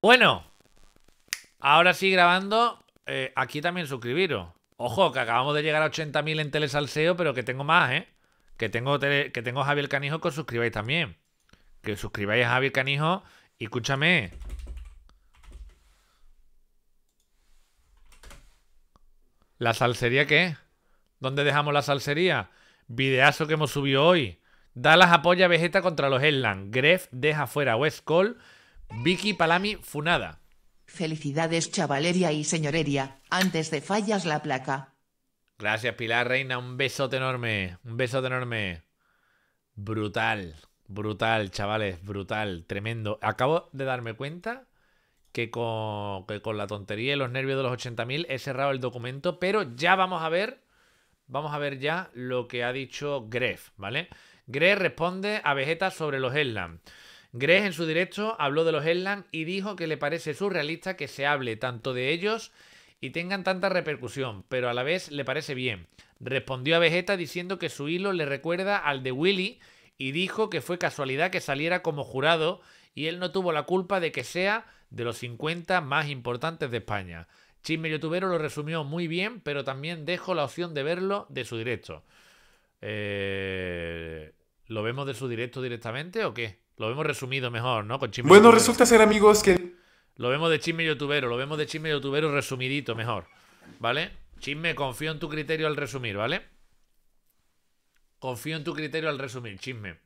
Bueno, ahora sí grabando. Eh, aquí también suscribiros. Ojo, que acabamos de llegar a 80.000 en Telesalseo, pero que tengo más, ¿eh? Que tengo, que tengo Javier Canijo, que os suscribáis también. Que os suscribáis a Javier Canijo. Y escúchame. ¿La salsería qué? ¿Dónde dejamos la salsería? Videazo que hemos subido hoy. Dallas apoya a Vegeta contra los Headland. Gref deja fuera a West Vicky Palami Funada. Felicidades chavalería y señorería, antes de fallas la placa. Gracias Pilar Reina, un besote enorme, un besote enorme. Brutal, brutal chavales, brutal, tremendo. Acabo de darme cuenta que con, que con la tontería y los nervios de los 80.000 he cerrado el documento, pero ya vamos a ver, vamos a ver ya lo que ha dicho Gref, ¿vale? Gref responde a Vegeta sobre los Headlands. Greg en su directo habló de los Headland y dijo que le parece surrealista que se hable tanto de ellos y tengan tanta repercusión, pero a la vez le parece bien. Respondió a Vegeta diciendo que su hilo le recuerda al de Willy y dijo que fue casualidad que saliera como jurado y él no tuvo la culpa de que sea de los 50 más importantes de España. Chisme Youtubero lo resumió muy bien, pero también dejo la opción de verlo de su directo. Eh, ¿Lo vemos de su directo directamente o qué? Lo vemos resumido mejor, ¿no? Con bueno, resulta ser, amigos, que. Lo vemos de chisme youtubero, lo vemos de chisme youtubero resumidito mejor. ¿Vale? Chisme, confío en tu criterio al resumir, ¿vale? Confío en tu criterio al resumir, chisme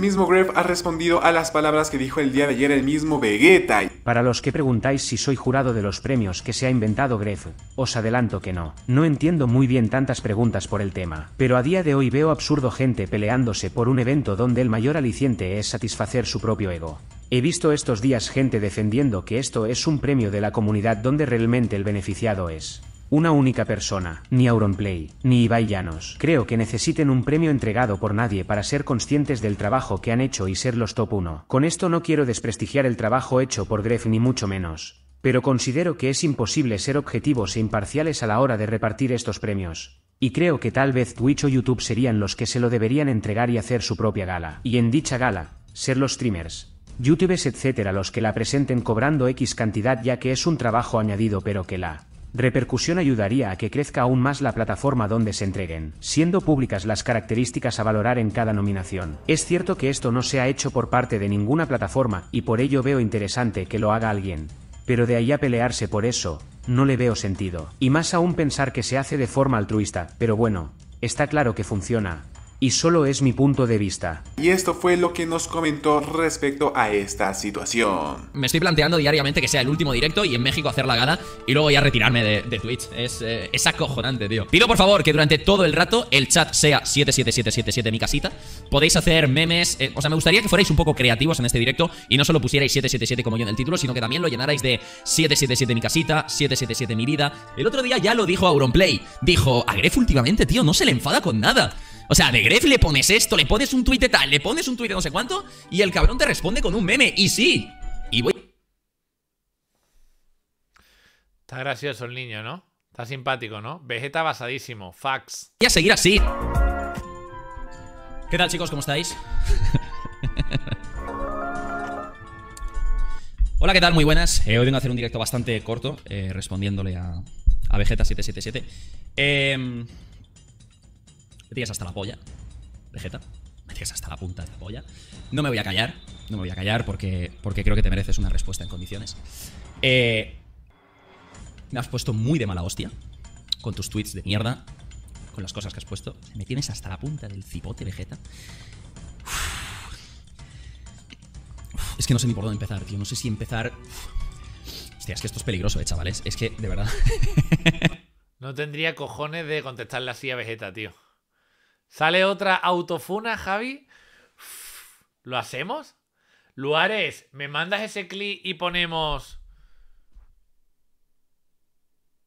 mismo Gref ha respondido a las palabras que dijo el día de ayer el mismo Vegeta. Para los que preguntáis si soy jurado de los premios que se ha inventado Gref, os adelanto que no. No entiendo muy bien tantas preguntas por el tema, pero a día de hoy veo absurdo gente peleándose por un evento donde el mayor aliciente es satisfacer su propio ego. He visto estos días gente defendiendo que esto es un premio de la comunidad donde realmente el beneficiado es una única persona, ni Auronplay, ni Ibai Llanos. Creo que necesiten un premio entregado por nadie para ser conscientes del trabajo que han hecho y ser los top 1. Con esto no quiero desprestigiar el trabajo hecho por Gref ni mucho menos. Pero considero que es imposible ser objetivos e imparciales a la hora de repartir estos premios. Y creo que tal vez Twitch o YouTube serían los que se lo deberían entregar y hacer su propia gala. Y en dicha gala, ser los streamers, youtubers etcétera los que la presenten cobrando X cantidad ya que es un trabajo añadido pero que la Repercusión ayudaría a que crezca aún más la plataforma donde se entreguen, siendo públicas las características a valorar en cada nominación. Es cierto que esto no se ha hecho por parte de ninguna plataforma y por ello veo interesante que lo haga alguien. Pero de ahí a pelearse por eso, no le veo sentido. Y más aún pensar que se hace de forma altruista, pero bueno, está claro que funciona, y solo es mi punto de vista. Y esto fue lo que nos comentó respecto a esta situación. Me estoy planteando diariamente que sea el último directo y en México hacer la gala y luego ya retirarme de, Twitch. Es, es, acojonante, tío. Pido por favor que durante todo el rato el chat sea 77777 mi casita. Podéis hacer memes. o sea, me gustaría que fuerais un poco creativos en este directo y no solo pusierais 777 como yo en el título, sino que también lo llenarais de 777 mi casita, 777 mi vida. El otro día ya lo dijo Auronplay. Dijo, Gref, últimamente, tío, no se le enfada con nada. O sea, de Gref le pones esto, le pones un tuit tal, le pones un tweet no sé cuánto y el cabrón te responde con un meme. Y sí. Y voy... Está gracioso el niño, ¿no? Está simpático, ¿no? Vegeta basadísimo. Fax. Voy a seguir así. ¿Qué tal, chicos? ¿Cómo estáis? Hola, ¿qué tal? Muy buenas. he eh, hoy vengo a hacer un directo bastante corto, eh, respondiéndole a, a Vegeta777. Eh, em, me tienes hasta la polla, Vegeta. Me tienes hasta la punta de la polla. No me voy a callar, no me voy a callar porque, porque creo que te mereces una respuesta en condiciones. Eh, me has puesto muy de mala hostia con tus tweets de mierda, con las cosas que has puesto. Me tienes hasta la punta del cipote, Vegeta. Es que no sé ni por dónde empezar, tío. No sé si empezar. Hostia, es que esto es peligroso, eh, chavales. Es que, de verdad. no tendría cojones de contestarle así a Vegeta, tío. Sale otra autofuna, Javi. ¿Lo hacemos? Luares, ¿me mandas ese clip y ponemos...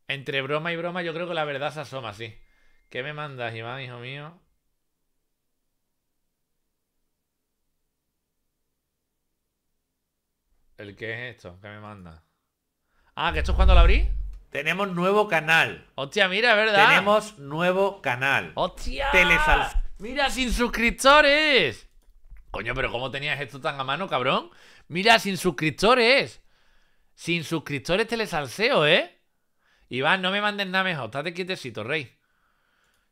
Entre broma y broma, yo creo que la verdad se asoma, sí. ¿Qué me mandas, Iván, hijo mío? ¿El qué es esto? ¿Qué me manda? Ah, ¿que esto es cuando lo abrí? Tenemos nuevo canal. Hostia, mira, ¿verdad? Tenemos nuevo canal. Hostia. Telesal. Mira, sin suscriptores. Coño, pero ¿cómo tenías esto tan a mano, cabrón? Mira, sin suscriptores. Sin suscriptores telesalseo, ¿eh? Iván, no me mandes nada mejor. Estate quietecito, rey.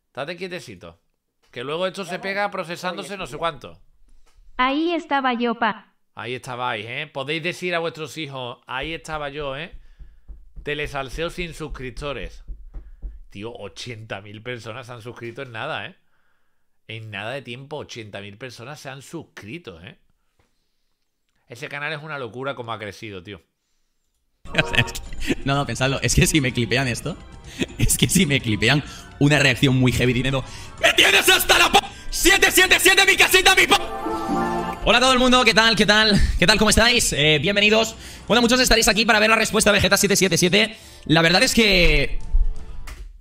Estate quietecito. Que luego esto se pega procesándose no sé cuánto. Ahí estaba yo, pa. Ahí estabais, ¿eh? Podéis decir a vuestros hijos, ahí estaba yo, ¿eh? Telesalseo sin suscriptores. Tío, 80.000 personas se han suscrito en nada, ¿eh? En nada de tiempo, 80.000 personas se han suscrito, ¿eh? Ese canal es una locura como ha crecido, tío. No, no, pensadlo. Es que si me clipean esto, es que si me clipean una reacción muy heavy dinero... ¡Me tienes hasta la siete, ¡777 mi casita, mi Hola a todo el mundo, ¿qué tal? ¿Qué tal? ¿Qué tal? ¿Cómo estáis? Eh, bienvenidos. Bueno, muchos estaréis aquí para ver la respuesta de Vegeta777. La verdad es que...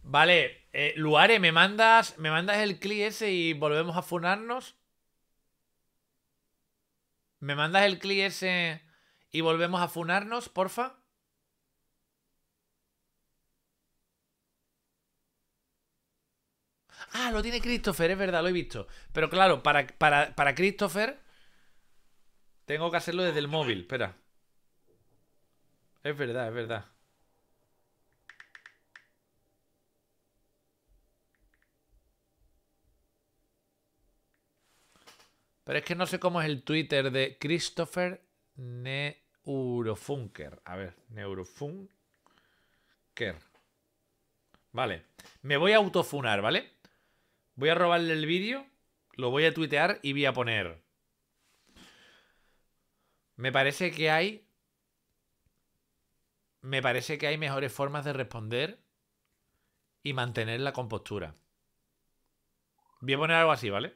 Vale, eh, Luare, ¿me mandas, ¿me mandas el cli ese y volvemos a funarnos? ¿Me mandas el cli ese y volvemos a funarnos, porfa? Ah, lo tiene Christopher, es verdad, lo he visto. Pero claro, para, para Christopher tengo que hacerlo desde el móvil, espera. Es verdad, es verdad. Pero es que no sé cómo es el Twitter de Christopher Neurofunker. A ver, Neurofunker. Vale. Me voy a autofunar, ¿vale? Voy a robarle el vídeo, lo voy a tuitear y voy a poner. Me parece que hay. Me parece que hay mejores formas de responder y mantener la compostura. Voy a poner algo así, ¿vale?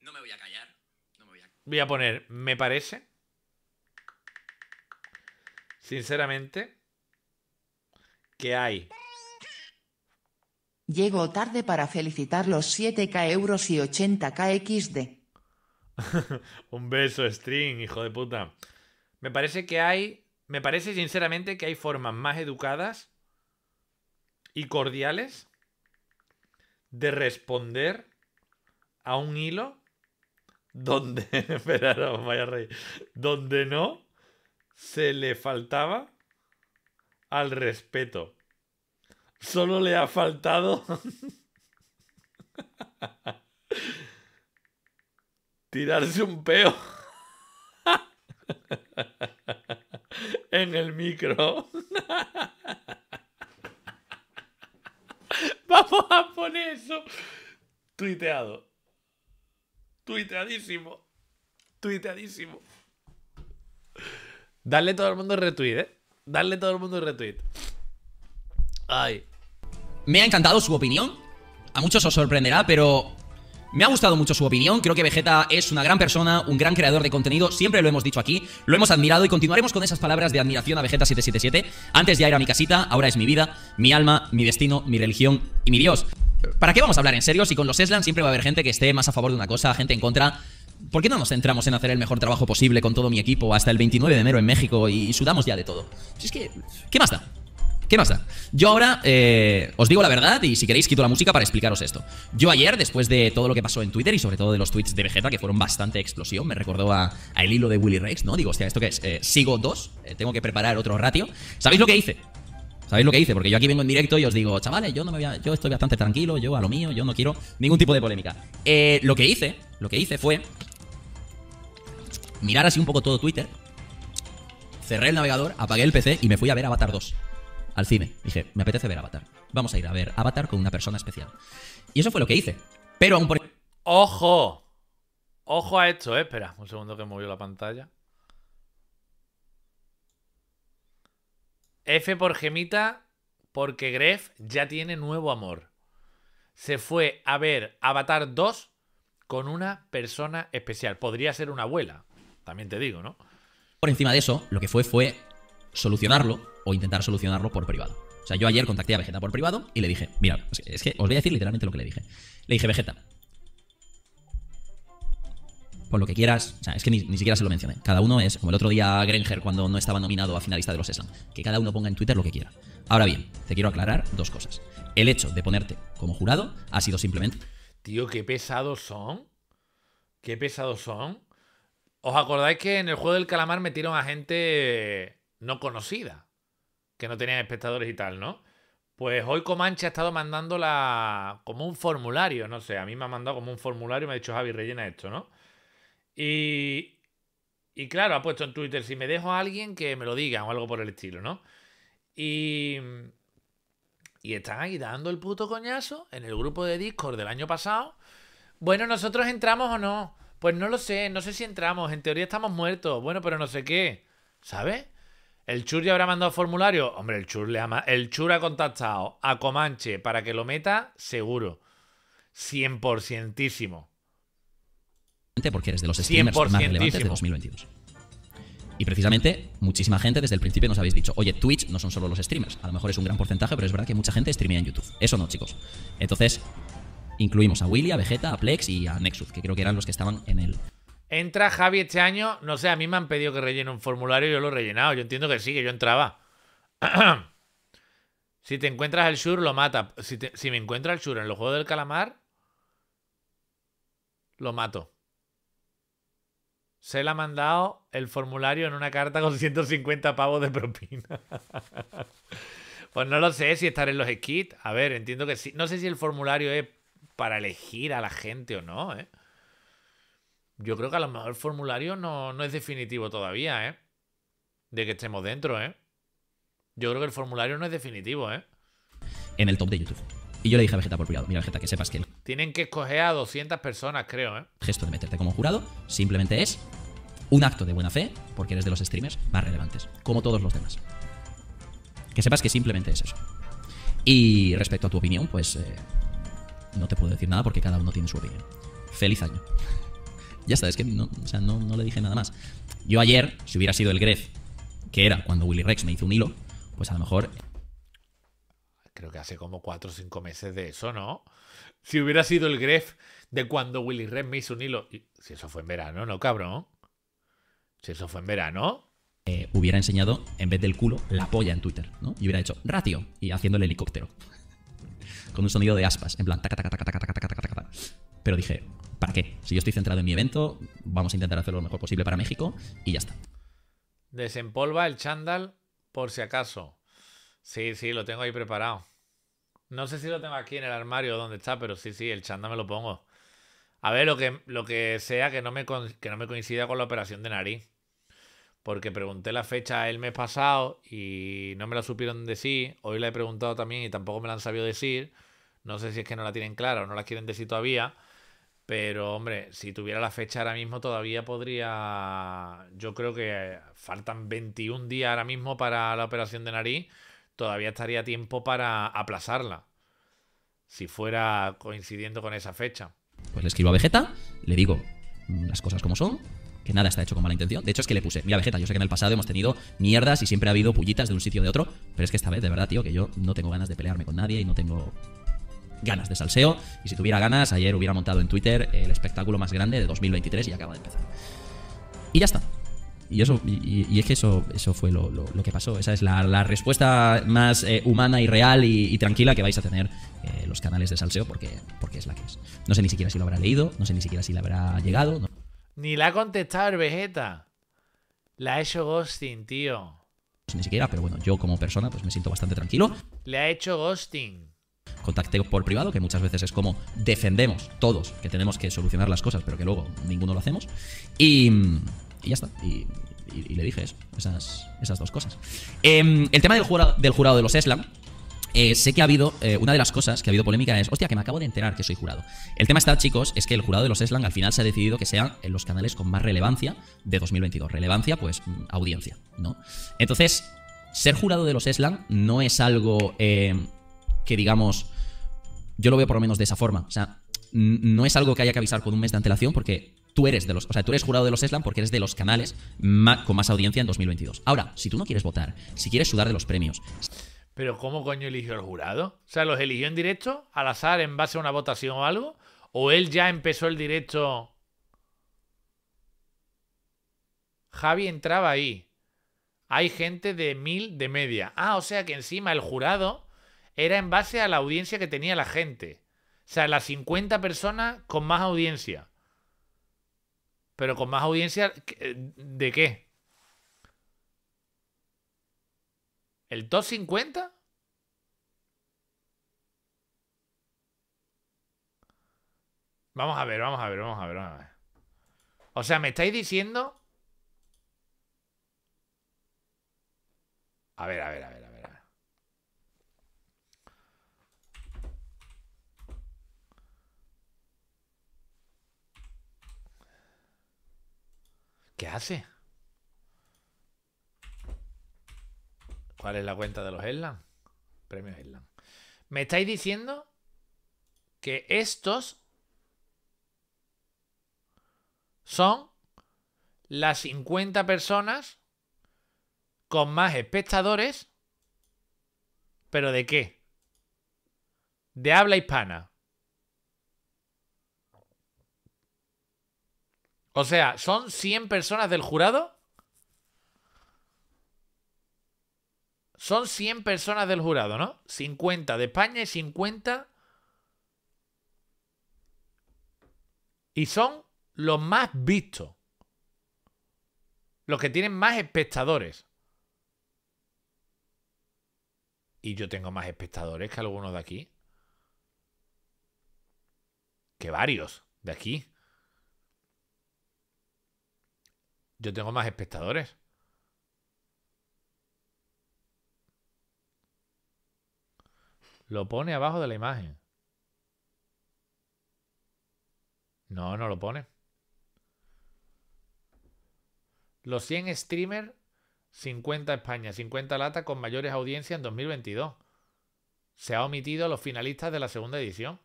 No me voy a callar. No me voy, a... voy a poner, me parece. Sinceramente. ¿Qué hay? Llego tarde para felicitar los 7K euros y 80K de. Un beso, string, hijo de puta. Me parece que hay. Me parece sinceramente que hay formas más educadas y cordiales de responder a un hilo donde. Espera, vaya rey. Donde no se le faltaba al respeto. Solo le ha faltado tirarse un peo en el micro. Vamos a poner eso tuiteado. Tuiteadísimo. Tuiteadísimo. Dale todo el mundo retweet, ¿eh? Darle todo el mundo un retweet. Ay. Me ha encantado su opinión. A muchos os sorprenderá, pero me ha gustado mucho su opinión, creo que Vegeta es una gran persona, un gran creador de contenido, siempre lo hemos dicho aquí, lo hemos admirado y continuaremos con esas palabras de admiración a Vegeta777. Antes ya era mi casita, ahora es mi vida, mi alma, mi destino, mi religión y mi Dios. ¿Para qué vamos a hablar en serio si con los Eslan siempre va a haber gente que esté más a favor de una cosa, gente en contra? ¿por qué no nos centramos en hacer el mejor trabajo posible con todo mi equipo hasta el 29 de enero en México y sudamos ya de todo? Si es que, ¿qué más da? ¿Qué más da? Yo ahora eh, os digo la verdad y si queréis quito la música para explicaros esto. Yo ayer, después de todo lo que pasó en Twitter y sobre todo de los tweets de Vegeta que fueron bastante explosión, me recordó a, el hilo de Willy Rex, ¿no? Digo, hostia, ¿esto qué es? Eh, sigo dos, eh, tengo que preparar otro ratio. ¿Sabéis lo que hice? ¿Sabéis lo que hice? Porque yo aquí vengo en directo y os digo, chavales, yo no me yo estoy bastante tranquilo, yo a lo mío, yo no quiero ningún tipo de polémica. lo que hice, lo que hice fue mirar así un poco todo Twitter, cerré el navegador, apagué el PC y me fui a ver Avatar 2 al cine. Dije, me apetece ver Avatar. Vamos a ir a ver Avatar con una persona especial. Y eso fue lo que hice. Pero aún ¡Ojo! Ojo a esto, eh, espera. Un segundo que movió la pantalla. F por Gemita, porque Gref ya tiene nuevo amor. Se fue a ver Avatar 2 con una persona especial. Podría ser una abuela. También te digo, ¿no? Por encima de eso, lo que fue fue solucionarlo o intentar solucionarlo por privado. O sea, yo ayer contacté a Vegeta por privado y le dije, mira, es que os voy a decir literalmente lo que le dije. Le dije, Vegeta, por lo que quieras. O sea, es que ni, siquiera se lo mencioné. Cada uno es, como el otro día Granger cuando no estaba nominado a finalista de los Slam, que cada uno ponga en Twitter lo que quiera. Ahora bien, te quiero aclarar dos cosas. El hecho de ponerte como jurado ha sido simplemente. Tío, qué pesados son. Qué pesados son. ¿Os acordáis que en el juego del calamar metieron a gente no conocida? Que no tenían espectadores y tal, ¿no? Pues hoy Comanche ha estado mandando la... como un formulario, no sé, a mí me ha mandado como un formulario, me ha dicho Javi, rellena esto, ¿no? Y... Y claro, ha puesto en Twitter, si me dejo a alguien que me lo diga o algo por el estilo, ¿no? Y... Y están ahí dando el puto coñazo en el grupo de Discord del año pasado. Bueno, nosotros entramos o no. Pues no lo sé, no sé si entramos, en teoría estamos muertos, bueno, pero no sé qué, ¿sabes? El Chur ya habrá mandado formulario. Hombre, el Chur, le ama. el Chur ha contactado a Comanche para que lo meta, seguro. 100%ísimo. Porque eres de los streamers más relevantes de 2022. Y precisamente, muchísima gente desde el principio nos habéis dicho, oye, Twitch no son solo los streamers. A lo mejor es un gran porcentaje, pero es verdad que mucha gente streamea en YouTube. Eso no, chicos. Entonces, incluimos a Willy, a Vegeta, a Plex y a Nexus, que creo que eran los que estaban en él. Entra Javi este año, no sé, a mí me han pedido que rellene un formulario y yo lo he rellenado. Yo entiendo que sí, que yo entraba. si te encuentras al Shur, lo mata. Si, me encuentra el Shur en los Juegos del Calamar, lo mato. Se le ha mandado el formulario en una carta con 150 pavos de propina. pues no lo sé si estar en los skits. A ver, entiendo que sí. No sé si el formulario es para elegir a la gente o no, ¿eh? Yo creo que a lo mejor el formulario no, es definitivo todavía, ¿eh? De que estemos dentro, ¿eh? Yo creo que el formulario no es definitivo, ¿eh? En el top de YouTube. Y yo le dije a Vegeta por privado, mira Vegeta, que sepas que... Tienen que escoger a 200 personas, creo, ¿eh? Gesto de meterte como jurado simplemente es un acto de buena fe, porque eres de los streamers más relevantes, como todos los demás. Que sepas que simplemente es eso. Y respecto a tu opinión, pues... Eh, no te puedo decir nada porque cada uno tiene su opinión. Feliz año. ya sabes que no, sea, no, le dije nada más. Yo ayer, si hubiera sido el Gref, que era cuando Willy Rex me hizo un hilo, pues a lo mejor... Creo que hace como 4 o 5 meses de eso, ¿no? Si hubiera sido el Gref de cuando Willy Rex me hizo un hilo... Si eso fue en verano, ¿no, cabrón? Si eso fue en verano... Eh, hubiera enseñado, en vez del culo, la polla en Twitter, ¿no? Y hubiera hecho ratio y haciendo el helicóptero con un sonido de aspas, en plan, Pero dije, ¿para qué? Si yo estoy centrado en mi evento, vamos a intentar hacerlo lo mejor posible para México y ya está. Desempolva el chándal por si acaso. Sí, sí, lo tengo ahí preparado. No sé si lo tengo aquí en el armario donde está, pero sí, sí, el chándal me lo pongo. A ver, lo que, lo que sea que no, me, que no me coincida con la operación de nariz porque pregunté la fecha el mes pasado y no me la supieron decir. Hoy la he preguntado también y tampoco me la han sabido decir. No sé si es que no la tienen clara o no la quieren decir todavía. Pero hombre, si tuviera la fecha ahora mismo todavía podría... Yo creo que eh, faltan 21 días ahora mismo para la operación de nariz. Todavía estaría tiempo para aplazarla. Si fuera coincidiendo con esa fecha. Pues le escribo a Vegeta, le digo las cosas como son, nada está hecho con mala intención. De hecho, es que le puse, mira, Vegeta, yo sé que en el pasado hemos tenido mierdas y siempre ha habido pullitas de un sitio de otro, pero es que esta vez, de verdad, tío, que yo no tengo ganas de pelearme con nadie y no tengo ganas de salseo. Y si tuviera ganas, ayer hubiera montado en Twitter el espectáculo más grande de 2023 y acaba de empezar. Y ya está. Y, eso, y, es que eso, eso fue lo, que pasó. Esa es la, respuesta más eh, humana y real y, tranquila que vais a tener eh, los canales de salseo porque, porque es la que es. No sé ni siquiera si lo habrá leído, no sé ni siquiera si le habrá llegado. No. Ni la ha contestado el Vegeta. La ha hecho ghosting, tío. Pues ni siquiera, pero bueno, yo como persona pues me siento bastante tranquilo. Le ha hecho ghosting. Contacté por privado, que muchas veces es como defendemos todos que tenemos que solucionar las cosas, pero que luego ninguno lo hacemos. Y, y ya está. Y, le dije eso, esas, esas dos cosas. Em, el tema del jurado, del jurado de los Eslam, eh, sé que ha habido, eh, una de las cosas que ha habido polémica es, hostia, que me acabo de enterar que soy jurado. El tema está, chicos, es que el jurado de los eslan al final se ha decidido que sean eh, los canales con más relevancia de 2022. Relevancia, pues, mm, audiencia, ¿no? Entonces, ser jurado de los eslan no es algo que, digamos, yo lo veo por lo menos de esa forma. O sea, no es algo que haya que avisar con un mes de antelación porque tú eres de los, o sea, tú eres jurado de los Eslan porque eres de los canales con más audiencia en 2022. Ahora, si tú no quieres votar, si quieres sudar de los premios, pero ¿cómo coño eligió el jurado? O sea, ¿los eligió en directo? ¿Al azar en base a una votación o algo? ¿O él ya empezó el directo? Javi entraba ahí. Hay gente de mil de media. Ah, o sea que encima el jurado era en base a la audiencia que tenía la gente. O sea, las 50 personas con más audiencia. Pero con más audiencia, ¿de qué? ¿El 250? Vamos a ver, vamos a ver, vamos a ver, vamos a ver. O sea, me estáis diciendo... A ver, a ver, a ver, a ver. A ver. ¿Qué hace? ¿Cuál es la cuenta de los Headland? Premios Headland. Me estáis diciendo que estos son las 50 personas con más espectadores. ¿Pero de qué? De habla hispana. O sea, son 100 personas del jurado Son 100 personas del jurado, ¿no? 50 de España y 50... Y son los más vistos. Los que tienen más espectadores. Y yo tengo más espectadores que algunos de aquí. Que varios de aquí. Yo tengo más espectadores. Lo pone abajo de la imagen. No, no lo pone. Los 100 streamers, 50 España, 50 lata con mayores audiencias en 2022. Se ha omitido a los finalistas de la segunda edición.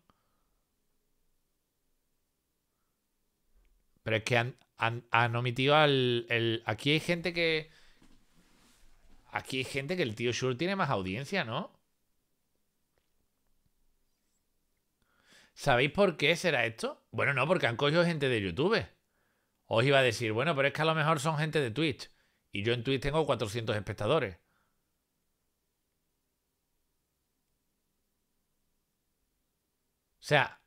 Pero es que han, han, omitido al... aquí hay gente que... Aquí hay gente que el tío Shure tiene más audiencia, ¿no? ¿Sabéis por qué será esto? Bueno, no, porque han cogido gente de YouTube. Os iba a decir, bueno, pero es que a lo mejor son gente de Twitch. Y yo en Twitch tengo 400 espectadores. O sea,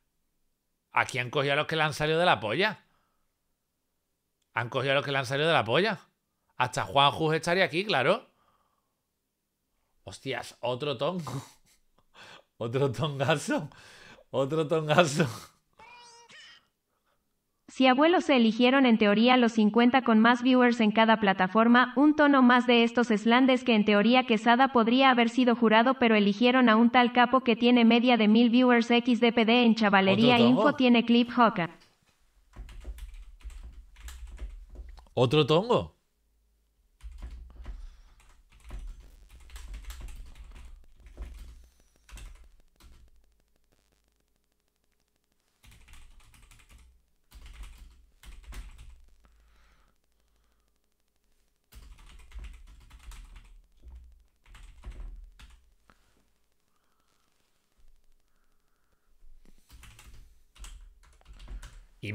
aquí han cogido a los que le han salido de la polla. Han cogido a los que le han salido de la polla. Hasta Juan Juz estaría aquí, claro. Hostias, otro tongo. otro tongazo. Otro tongazo. Si abuelos se eligieron en teoría los 50 con más viewers en cada plataforma, un tono más de estos eslandes que en teoría Quesada podría haber sido jurado, pero eligieron a un tal capo que tiene media de mil viewers XDPD en Chavalería Info tiene clip hoca. Otro tongo.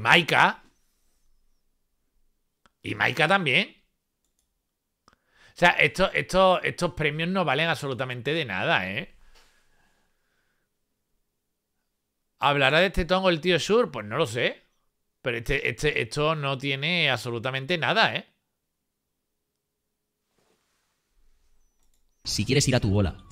Maika. Y Maika también. O sea, esto, estos premios no valen absolutamente de nada, ¿eh? ¿Hablará de este tongo el tío Sur? Pues no lo sé. Pero este, este, esto no tiene absolutamente nada, ¿eh? Si quieres ir a tu bola,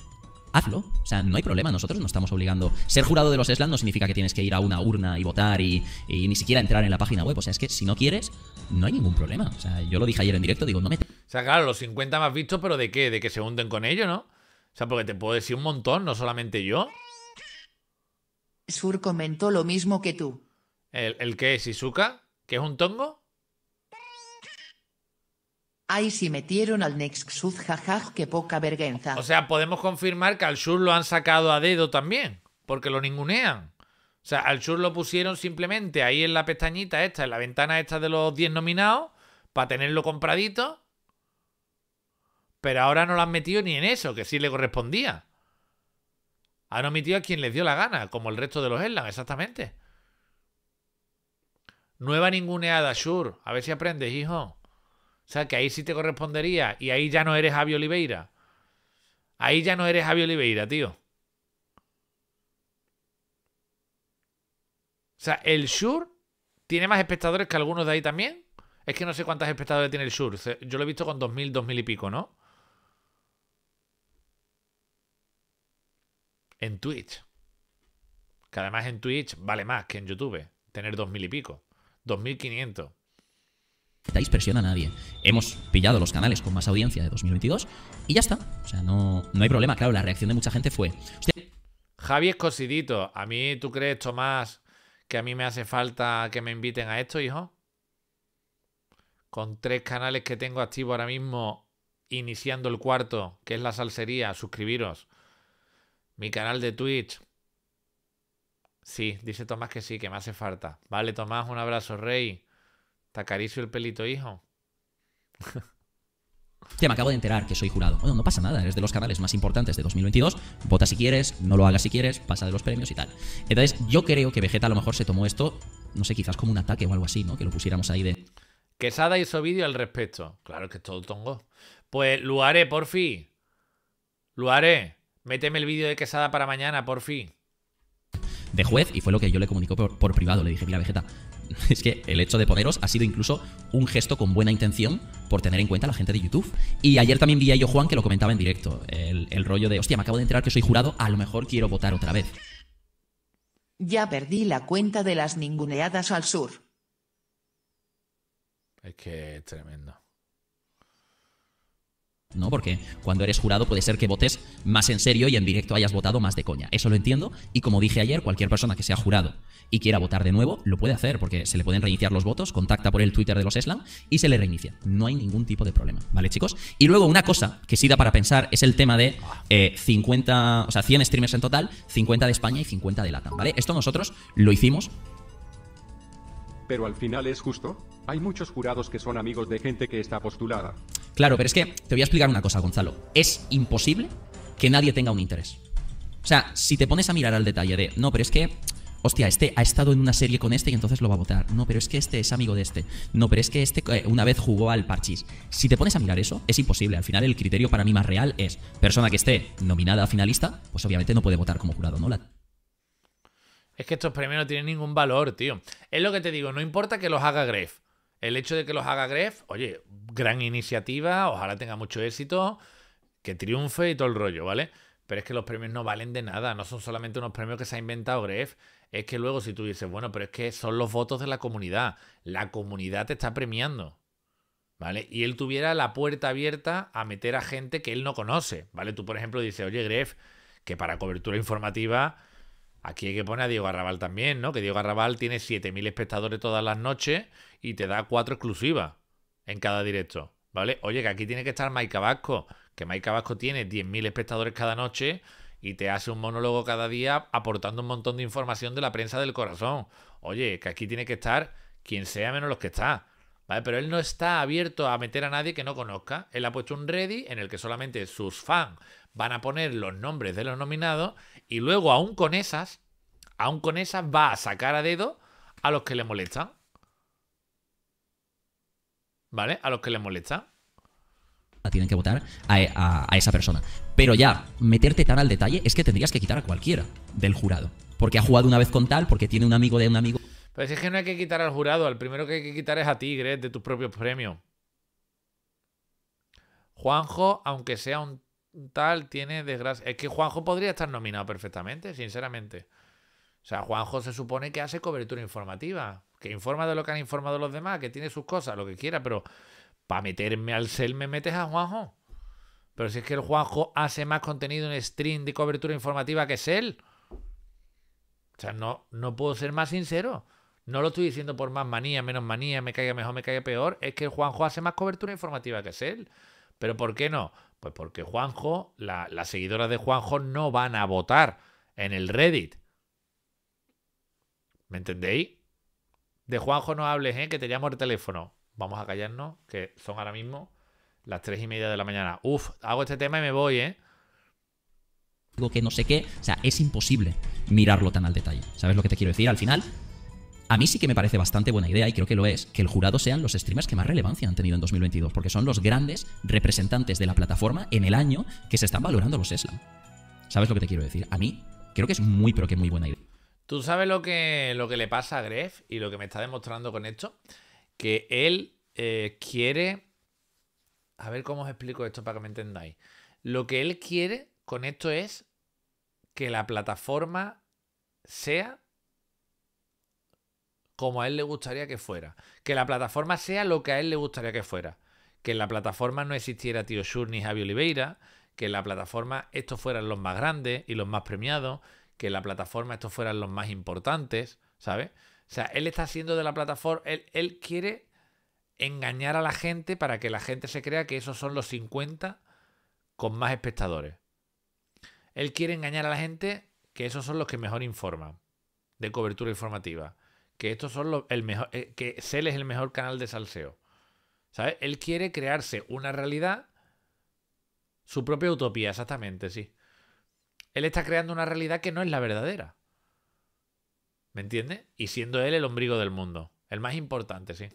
hazlo. O sea, no hay problema, nosotros no estamos obligando. Ser jurado de los SLAN no significa que tienes que ir a una urna y votar y, ni siquiera entrar en la página web. O sea, es que si no quieres, no hay ningún problema. O sea, yo lo dije ayer en directo, digo, no me... O sea, claro, los 50 más vistos, pero ¿de qué? ¿De que se hunden con ello, no? O sea, porque te puedo decir un montón, no solamente yo. Sur comentó lo mismo que tú. ¿El, el qué? ¿Sizuka? ¿Que es un tongo? Ahí sí metieron al Nexus, jajaj, que poca vergüenza. O sea, podemos confirmar que al Sur lo han sacado a dedo también, porque lo ningunean. O sea, al Sur lo pusieron simplemente ahí en la pestañita esta, en la ventana esta de los 10 nominados, para tenerlo compradito. Pero ahora no lo han metido ni en eso, que sí le correspondía. Han omitido a quien les dio la gana, como el resto de los Erlang, exactamente. Nueva ninguneada, Shur. A ver si aprendes, hijo. O sea, que ahí sí te correspondería y ahí ya no eres Javi Oliveira. Ahí ya no eres Javi Oliveira, tío. O sea, el Sur tiene más espectadores que algunos de ahí también. Es que no sé cuántas espectadores tiene el Sur. Yo lo he visto con 2.000, 2.000 y pico, ¿no? En Twitch. Que además en Twitch vale más que en YouTube. Tener 2.000 y pico. 2.500 dais presión a nadie. Hemos pillado los canales con más audiencia de 2022 y ya está. O sea, no, no hay problema. Claro, la reacción de mucha gente fue... Javier Javi Escosidito, ¿a mí tú crees, Tomás, que a mí me hace falta que me inviten a esto, hijo? Con tres canales que tengo activo ahora mismo, iniciando el cuarto, que es la salsería, suscribiros. Mi canal de Twitch. Sí, dice Tomás que sí, que me hace falta. Vale, Tomás, un abrazo, rey. Te acaricio el pelito, hijo. Que me acabo de enterar que soy jurado. Bueno, no pasa nada, eres de los canales más importantes de 2022. Vota si quieres, no lo hagas si quieres, pasa de los premios y tal. Entonces, yo creo que Vegeta a lo mejor se tomó esto, no sé, quizás como un ataque o algo así, ¿no? Que lo pusiéramos ahí de. Quesada hizo vídeo al respecto. Claro que es todo tongo. Pues lo haré, por fin. Lo haré. Méteme el vídeo de Quesada para mañana, por fin de juez y fue lo que yo le comunicó por, por, privado. Le dije, mira, Vegeta, es que el hecho de poderos ha sido incluso un gesto con buena intención por tener en cuenta a la gente de YouTube. Y ayer también vi a yo, Juan, que lo comentaba en directo. El, el rollo de, hostia, me acabo de enterar que soy jurado, a lo mejor quiero votar otra vez. Ya perdí la cuenta de las ninguneadas al sur. Es que tremendo. ¿no? Porque cuando eres jurado puede ser que votes más en serio y en directo hayas votado más de coña. Eso lo entiendo y como dije ayer, cualquier persona que sea jurado y quiera votar de nuevo, lo puede hacer porque se le pueden reiniciar los votos, contacta por el Twitter de los Slam y se le reinicia. No hay ningún tipo de problema, ¿vale chicos? Y luego una cosa que sí da para pensar es el tema de 50, eh, o sea, 100 streamers en total, 50 de España y 50 de LATAM, ¿vale? Esto nosotros lo hicimos pero al final es justo. Hay muchos jurados que son amigos de gente que está postulada. Claro, pero es que te voy a explicar una cosa, Gonzalo. Es imposible que nadie tenga un interés. O sea, si te pones a mirar al detalle de, no, pero es que hostia, este ha estado en una serie con este y entonces lo va a votar. No, pero es que este es amigo de este. No, pero es que este eh, una vez jugó al parchís. Si te pones a mirar eso, es imposible. Al final el criterio para mí más real es persona que esté nominada a finalista, pues obviamente no puede votar como jurado, ¿no? Es que estos premios no tienen ningún valor, tío. Es lo que te digo, no importa que los haga Gref. El hecho de que los haga Gref, oye, gran iniciativa, ojalá tenga mucho éxito, que triunfe y todo el rollo, ¿vale? Pero es que los premios no valen de nada, no son solamente unos premios que se ha inventado Gref. Es que luego si tú dices, bueno, pero es que son los votos de la comunidad, la comunidad te está premiando. ¿Vale? Y él tuviera la puerta abierta a meter a gente que él no conoce, ¿vale? Tú, por ejemplo, dices, oye, Gref, que para cobertura informativa Aquí hay que poner a Diego Arrabal también, ¿no? Que Diego Arrabal tiene 7.000 espectadores todas las noches y te da cuatro exclusivas en cada directo, ¿vale? Oye, que aquí tiene que estar Mike Vasco, que Mike Vasco tiene 10.000 espectadores cada noche y te hace un monólogo cada día aportando un montón de información de la prensa del corazón. Oye, que aquí tiene que estar quien sea menos los que está. ¿Vale? Pero él no está abierto a meter a nadie que no conozca. Él ha puesto un ready en el que solamente sus fans van a poner los nombres de los nominados y luego aún con esas, aún con esas va a sacar a dedo a los que le molestan. ¿Vale? A los que le molestan. Ah, tienen que votar a, esa persona. Pero ya, meterte tan al detalle es que tendrías que quitar a cualquiera del jurado. Porque ha jugado una vez con tal, porque tiene un amigo de un amigo. Pues es que no hay que quitar al jurado, al primero que hay que quitar es a Tigres, de tus propios premios. Juanjo, aunque sea un tal tiene desgracia. Es que Juanjo podría estar nominado perfectamente, sinceramente. O sea, Juanjo se supone que hace cobertura informativa, que informa de lo que han informado los demás, que tiene sus cosas, lo que quiera, pero para meterme al cel me metes a Juanjo. Pero si es que el Juanjo hace más contenido en stream de cobertura informativa que Cell. O sea, no, no puedo ser más sincero. No lo estoy diciendo por más manía, menos manía, me caiga mejor, me caiga peor. Es que el Juanjo hace más cobertura informativa que él Pero ¿por qué no? Pues porque Juanjo, las seguidoras de Juanjo no van a votar en el Reddit. ¿Me entendéis? De Juanjo no hables, ¿eh? que te llamo el teléfono. Vamos a callarnos, que son ahora mismo las tres y media de la mañana. Uf, hago este tema y me voy, ¿eh? Digo que no sé qué, o sea, es imposible mirarlo tan al detalle. ¿Sabes lo que te quiero decir? Al final, a mí sí que me parece bastante buena idea, y creo que lo es, que el jurado sean los streamers que más relevancia han tenido en 2022, porque son los grandes representantes de la plataforma en el año que se están valorando los Eslam. ¿Sabes lo que te quiero decir? A mí creo que es muy, pero que muy buena idea. ¿Tú sabes lo que, lo que le pasa a Gref y lo que me está demostrando con esto? Que él eh, quiere... A ver cómo os explico esto para que me entendáis. Lo que él quiere con esto es que la plataforma sea como a él le gustaría que fuera. Que la plataforma sea lo que a él le gustaría que fuera. Que en la plataforma no existiera Tío Shur ni Javi Oliveira. Que en la plataforma estos fueran los más grandes y los más premiados. Que en la plataforma estos fueran los más importantes, ¿sabes? O sea, él está haciendo de la plataforma. Él, él quiere engañar a la gente para que la gente se crea que esos son los 50 con más espectadores. Él quiere engañar a la gente que esos son los que mejor informan de cobertura informativa que estos son el mejor, eh, que Cel es el mejor canal de salseo. ¿Sabes? Él quiere crearse una realidad, su propia utopía, exactamente, sí. Él está creando una realidad que no es la verdadera. ¿Me entiendes? Y siendo él el ombligo del mundo. El más importante, sí.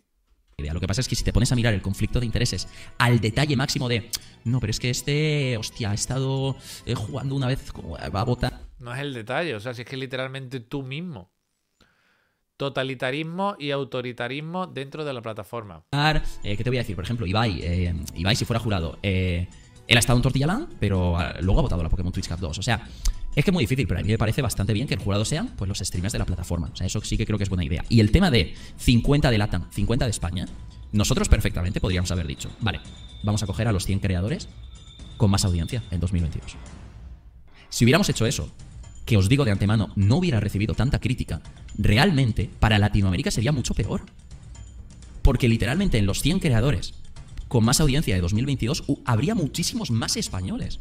Lo que pasa es que si te pones a mirar el conflicto de intereses al detalle máximo de, no, pero es que este, hostia, ha estado eh, jugando una vez, va a votar. No es el detalle, o sea, si es que literalmente tú mismo totalitarismo y autoritarismo dentro de la plataforma. Eh, ¿Qué te voy a decir? Por ejemplo, Ibai, eh, Ibai si fuera jurado, eh, él ha estado en Tortillalán, pero ah, luego ha votado la Pokémon Twitch Cup 2. O sea, es que es muy difícil, pero a mí me parece bastante bien que el jurado sean pues, los streamers de la plataforma. O sea, eso sí que creo que es buena idea. Y el tema de 50 de LATAM, 50 de España, nosotros perfectamente podríamos haber dicho, vale, vamos a coger a los 100 creadores con más audiencia en 2022. Si hubiéramos hecho eso, que os digo de antemano, no hubiera recibido tanta crítica, realmente para Latinoamérica sería mucho peor. Porque literalmente en los 100 creadores con más audiencia de 2022 habría muchísimos más españoles.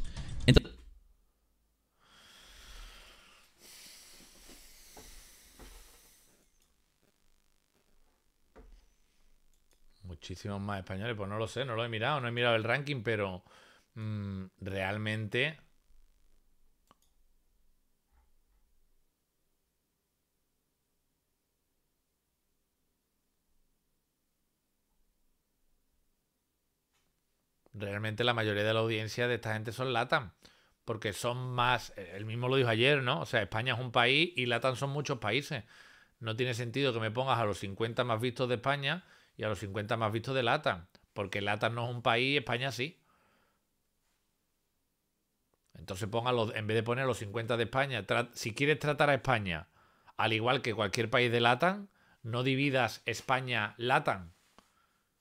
muchísimos más españoles, pues no lo sé, no lo he mirado, no he mirado el ranking, pero mm, realmente realmente la mayoría de la audiencia de esta gente son LATAM. Porque son más, eh, el mismo lo dijo ayer, ¿no? O sea, España es un país y LATAM son muchos países. No tiene sentido que me pongas a los 50 más vistos de España y a los 50 más vistos de LATAM. Porque LATAM no es un país, España sí. Entonces ponga en vez de poner los 50 de España, si quieres tratar a España al igual que cualquier país de LATAM, no dividas España-LATAM.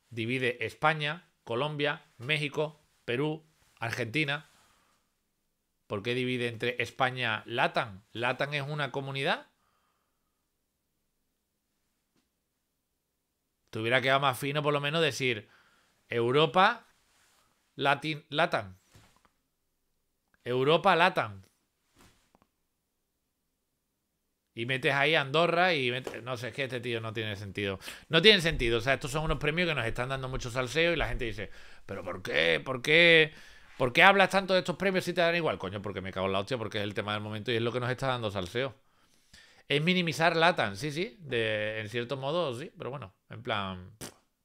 Divide España Colombia, México, Perú, Argentina. ¿Por qué divide entre España Latam? ¿Latam es una comunidad? Tuviera que va más fino por lo menos decir Europa Latin, Latam. Europa Latam. Y metes ahí Andorra y metes... no sé, es que este tío no tiene sentido. No tiene sentido. O sea, estos son unos premios que nos están dando mucho salseo y la gente dice, pero ¿por qué? ¿Por qué? ¿Por qué hablas tanto de estos premios si te dan igual? Coño, porque me cago en la hostia, porque es el tema del momento y es lo que nos está dando salseo. Es minimizar Latan, sí, sí, en cierto modo, sí, pero bueno, en plan,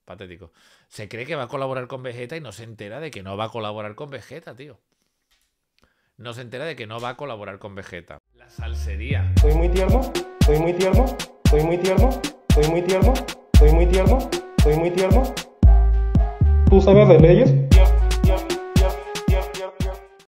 patético. Se cree que va a colaborar con Vegeta y no se entera de que no va a colaborar con Vegeta, tío. No se entera de que no va a colaborar con Vegeta. Salcería salsería. Soy muy tierno, soy muy tierno, soy muy tierno, soy muy tierno, soy muy tierno, soy muy tierno. ¿Tú sabes de leyes?